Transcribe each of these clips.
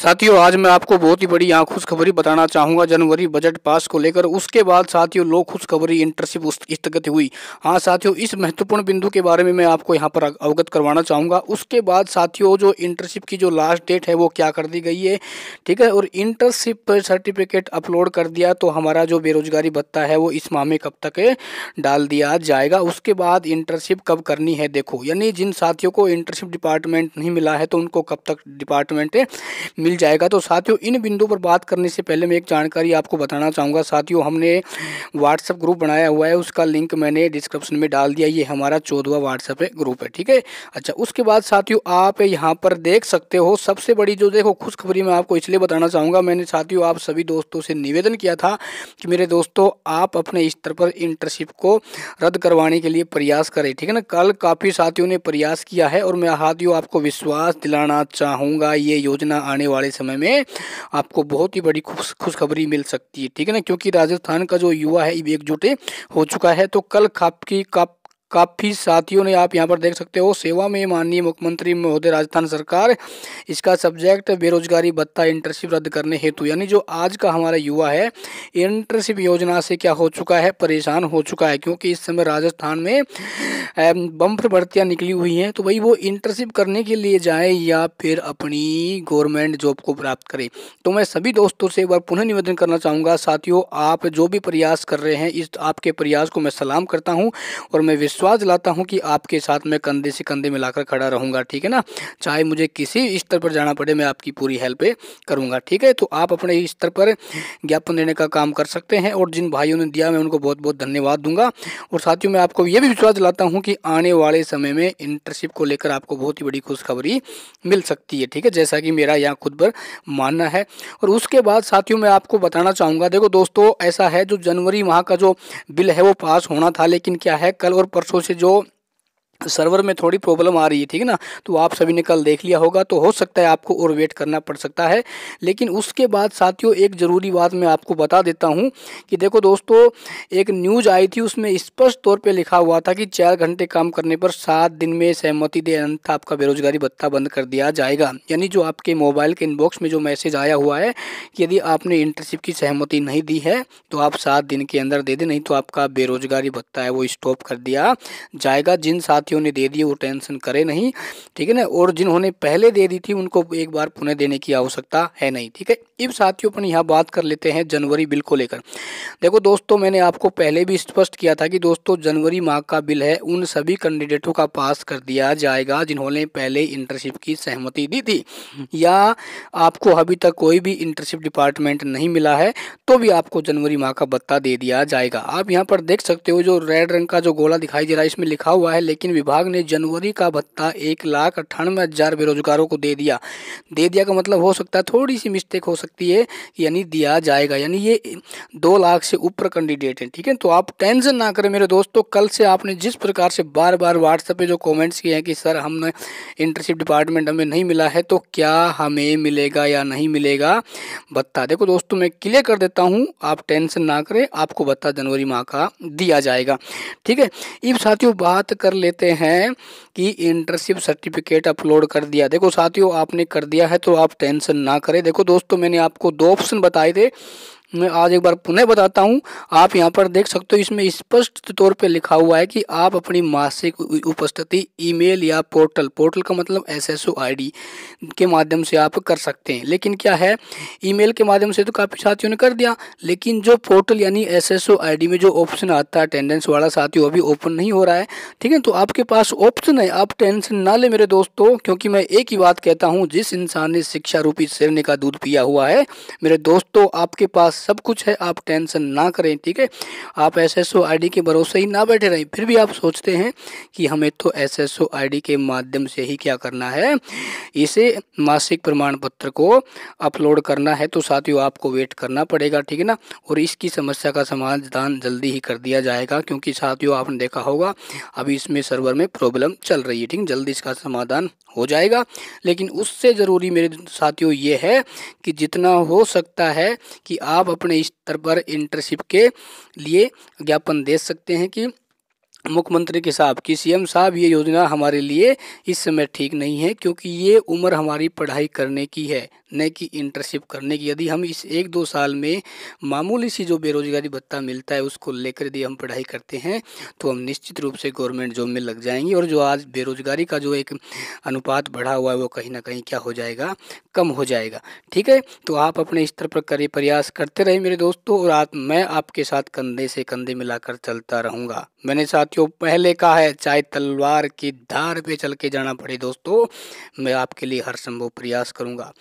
साथियों आज मैं आपको बहुत ही बड़ी यहाँ खुशखबरी बताना चाहूँगा जनवरी बजट पास को लेकर उसके बाद साथियों लोग खुशखबरी इंटरशिप स्थगित हुई हाँ साथियों इस महत्वपूर्ण बिंदु के बारे में मैं आपको यहाँ पर अवगत करवाना चाहूँगा उसके बाद साथियों जो इंटरशिप की जो लास्ट डेट है वो क्या कर दी गई है ठीक है और इंटरशिप सर्टिफिकेट अपलोड कर दिया तो हमारा जो बेरोजगारी भत्ता है वो इस माह में कब तक डाल दिया जाएगा उसके बाद इंटर्नशिप कब करनी है देखो यानी जिन साथियों को इंटरशिप डिपार्टमेंट नहीं मिला है तो उनको कब तक डिपार्टमेंट मिल जाएगा तो साथियों इन बिंदुओं पर बात करने से पहले मैं एक जानकारी आपको बताना चाहूँगा साथियों हमने व्हाट्सअप ग्रुप बनाया हुआ है उसका लिंक मैंने डिस्क्रिप्शन में डाल दिया ये हमारा चौदवा व्हाट्सअप ग्रुप है ठीक है अच्छा उसके बाद साथियों आप यहाँ पर देख सकते हो सबसे बड़ी जो देखो खुशखबरी मैं आपको इसलिए बताना चाहूँगा मैंने साथियों आप सभी दोस्तों से निवेदन किया था कि मेरे दोस्तों आप अपने स्तर पर इंटर्नशिप को रद्द करवाने के लिए प्रयास करें ठीक है ना कल काफ़ी साथियों ने प्रयास किया है और मैं साथियों आपको विश्वास दिलाना चाहूँगा ये योजना आने आने वाले समय में आपको बहुत ही बड़ी खुश खुशखबरी मिल सकती है ठीक है ना क्योंकि राजस्थान का जो युवा है एकजुट हो चुका है तो कल आपकी का काफ़ी साथियों ने आप यहाँ पर देख सकते हो सेवा में माननीय मुख्यमंत्री महोदय राजस्थान सरकार इसका सब्जेक्ट बेरोजगारी भत्ता इंटर्नशिप रद्द करने हेतु यानी जो आज का हमारा युवा है इंटर्नशिप योजना से क्या हो चुका है परेशान हो चुका है क्योंकि इस समय राजस्थान में बम्फर भर्तियाँ निकली हुई हैं तो भाई वो इंटर्नशिप करने के लिए जाए या फिर अपनी गवर्नमेंट जॉब को प्राप्त करें तो मैं सभी दोस्तों से एक बार पुनः निवेदन करना चाहूँगा साथियों आप जो भी प्रयास कर रहे हैं इस आपके प्रयास को मैं सलाम करता हूँ और मैं विश्वास विश्वास दिलाता हूँ कि आपके साथ मैं कंधे से कंधे मिलाकर खड़ा रहूँगा ठीक है ना चाहे मुझे किसी स्तर पर जाना पड़े मैं आपकी पूरी हेल्प करूँगा ठीक है तो आप अपने स्तर पर ज्ञापन देने का काम कर सकते हैं और जिन भाइयों ने दिया मैं उनको बहुत बहुत धन्यवाद दूंगा और साथियों मैं आपको यह भी विश्वास दिलाता हूँ कि आने वाले समय में इंटर्नशिप को लेकर आपको बहुत ही बड़ी खुशखबरी मिल सकती है ठीक है जैसा कि मेरा यहाँ खुद पर मानना है और उसके बाद साथियों मैं आपको बताना चाहूँगा देखो दोस्तों ऐसा है जो जनवरी माह का जो बिल है वो पास होना था लेकिन क्या है कल और परसों से जो सर्वर में थोड़ी प्रॉब्लम आ रही है ठीक है ना तो आप सभी ने कल देख लिया होगा तो हो सकता है आपको और वेट करना पड़ सकता है लेकिन उसके बाद साथियों एक ज़रूरी बात मैं आपको बता देता हूँ कि देखो दोस्तों एक न्यूज़ आई थी उसमें स्पष्ट तौर पर लिखा हुआ था कि चार घंटे काम करने पर सात दिन में सहमति दे अंत आपका बेरोजगारी भत्ता बंद कर दिया जाएगा यानी जो आपके मोबाइल के इनबॉक्स में जो मैसेज आया हुआ है कि यदि आपने इंटर्नशिप की सहमति नहीं दी है तो आप सात दिन के अंदर दे दें नहीं तो आपका बेरोजगारी भत्ता है वो स्टॉप कर दिया जाएगा जिन साथियों लड़कियों ने दे दी वो टेंशन करे नहीं ठीक है ना और जिन्होंने पहले दे दी थी उनको एक बार पुनः देने की आवश्यकता है नहीं ठीक है अब साथियों अपन यहाँ बात कर लेते हैं जनवरी बिल को लेकर देखो दोस्तों मैंने आपको पहले भी स्पष्ट किया था कि दोस्तों जनवरी माह का बिल है उन सभी कैंडिडेटों का पास कर दिया जाएगा जिन्होंने पहले इंटर्नशिप की सहमति दी थी या आपको अभी तक कोई भी इंटर्नशिप डिपार्टमेंट नहीं मिला है तो भी आपको जनवरी माह का भत्ता दे दिया जाएगा आप यहाँ पर देख सकते हो जो रेड रंग का जो गोला दिखाई दे रहा है इसमें लिखा हुआ है लेकिन विभाग ने जनवरी का भत्ता एक लाख अट्ठानवे हज़ार बेरोजगारों को दे दिया दे दिया का मतलब हो सकता है थोड़ी सी मिस्टेक हो सकती है यानी दिया जाएगा यानी ये दो लाख से ऊपर कैंडिडेट हैं ठीक है तो आप टेंशन ना करें मेरे दोस्तों कल से आपने जिस प्रकार से बार बार व्हाट्सएप पर जो कॉमेंट्स किए हैं कि सर हमने इंटर्नशिप डिपार्टमेंट हमें नहीं मिला है तो क्या हमें मिलेगा या नहीं मिलेगा भत्ता देखो दोस्तों मैं क्लियर कर देता हूँ आप टेंशन ना करें आपको भत्ता जनवरी माह का दिया जाएगा ठीक है इब साथियों बात कर लेते कहते हैं कि इंटर्नशिप सर्टिफिकेट अपलोड कर दिया देखो साथियों आपने कर दिया है तो आप टेंशन ना करें देखो दोस्तों मैंने आपको दो ऑप्शन बताए थे मैं आज एक बार पुनः बताता हूँ आप यहाँ पर देख सकते हो इसमें स्पष्ट इस तौर पे लिखा हुआ है कि आप अपनी मासिक उपस्थिति ईमेल या पोर्टल पोर्टल का मतलब एसएसओ आईडी के माध्यम से आप कर सकते हैं लेकिन क्या है ईमेल के माध्यम से तो काफ़ी साथियों ने कर दिया लेकिन जो पोर्टल यानी एस एस में जो ऑप्शन आता है अटेंडेंस वाला साथी वो अभी ओपन नहीं हो रहा है ठीक है तो आपके पास ऑप्शन है आप टेंशन ना ले मेरे दोस्तों क्योंकि मैं एक ही बात कहता हूँ जिस इंसान ने शिक्षा रूपी शेरने का दूध पिया हुआ है मेरे दोस्तों आपके पास सब कुछ है आप टेंशन ना करें ठीक है आप एस एस के भरोसे ही ना बैठे रहें फिर भी आप सोचते हैं कि हमें तो एस एस के माध्यम से ही क्या करना है इसे मासिक प्रमाण पत्र को अपलोड करना है तो साथियों आपको वेट करना पड़ेगा ठीक है ना और इसकी समस्या का समाधान जल्दी ही कर दिया जाएगा क्योंकि साथियों आपने देखा होगा अभी इसमें सर्वर में प्रॉब्लम चल रही है ठीक जल्दी इसका समाधान हो जाएगा लेकिन उससे ज़रूरी मेरे साथियों ये है कि जितना हो सकता है कि आप आप अपने स्तर पर इंटर्नशिप के लिए ज्ञापन दे सकते हैं कि मुख्यमंत्री के साहब कि सीएम साहब ये योजना हमारे लिए इस समय ठीक नहीं है क्योंकि ये उम्र हमारी पढ़ाई करने की है न की इंटर्नशिप करने की यदि हम इस एक दो साल में मामूली सी जो बेरोजगारी भत्ता मिलता है उसको लेकर यदि हम पढ़ाई करते हैं तो हम निश्चित रूप से गवर्नमेंट जॉब में लग जाएंगे और जो आज बेरोजगारी का जो एक अनुपात बढ़ा हुआ है वो कहीं ना कहीं क्या हो जाएगा कम हो जाएगा ठीक है तो आप अपने स्तर पर करिए प्रयास करते रहे मेरे दोस्तों और आप मैं आपके साथ कंधे से कंधे मिलाकर चलता रहूँगा मैंने साथियों पहले कहा है चाहे तलवार की धार पे चल के जाना पड़े दोस्तों मैं आपके लिए हर संभव प्रयास करूँगा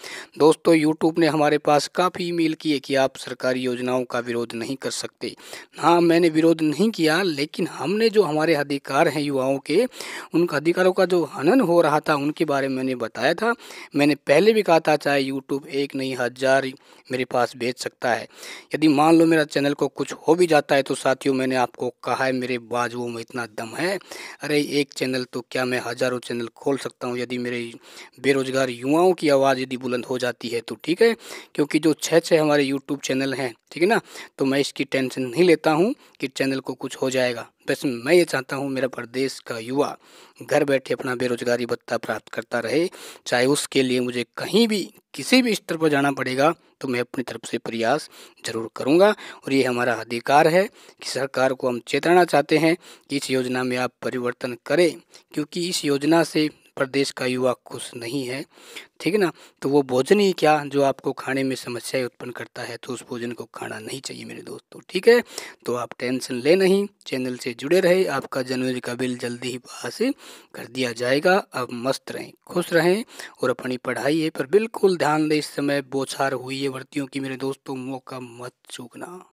दोस्तों यूट्यूब ने हमारे पास काफ़ी ईमेल किए कि आप सरकारी योजनाओं का विरोध नहीं कर सकते हाँ मैंने विरोध नहीं किया लेकिन हमने जो हमारे अधिकार हैं युवाओं के उन अधिकारों का जो हनन हो रहा था उनके बारे में मैंने बताया था मैंने पहले भी कहा था चाहे यूट्यूब एक नहीं हज़ार मेरे पास भेज सकता है यदि मान लो मेरा चैनल को कुछ हो भी जाता है तो साथियों मैंने आपको कहा है मेरे बाजुओं में इतना दम है अरे एक चैनल तो क्या मैं हज़ारों चैनल खोल सकता हूँ यदि मेरे बेरोजगार युवाओं की आवाज़ यदि बुलंद हो जाती जाती है तो ठीक है क्योंकि जो छः छः हमारे यूट्यूब चैनल हैं ठीक है ना तो मैं इसकी टेंशन नहीं लेता हूँ कि चैनल को कुछ हो जाएगा बस मैं ये चाहता हूँ मेरा प्रदेश का युवा घर बैठे अपना बेरोजगारी भत्ता प्राप्त करता रहे चाहे उसके लिए मुझे कहीं भी किसी भी स्तर पर जाना पड़ेगा तो मैं अपनी तरफ से प्रयास जरूर करूँगा और ये हमारा अधिकार है कि सरकार को हम चेतना चाहते हैं कि इस योजना में आप परिवर्तन करें क्योंकि इस योजना से प्रदेश का युवा खुश नहीं है ठीक है ना तो वो भोजन ही क्या जो आपको खाने में समस्याएं उत्पन्न करता है तो उस भोजन को खाना नहीं चाहिए मेरे दोस्तों ठीक है तो आप टेंशन ले नहीं चैनल से जुड़े रहे आपका जनवरी का बिल जल्दी ही पास कर दिया जाएगा आप मस्त रहें खुश रहें और अपनी पढ़ाई पर बिल्कुल ध्यान दें इस समय बोछार हुई है भर्तियों की मेरे दोस्तों मौका मत चूकना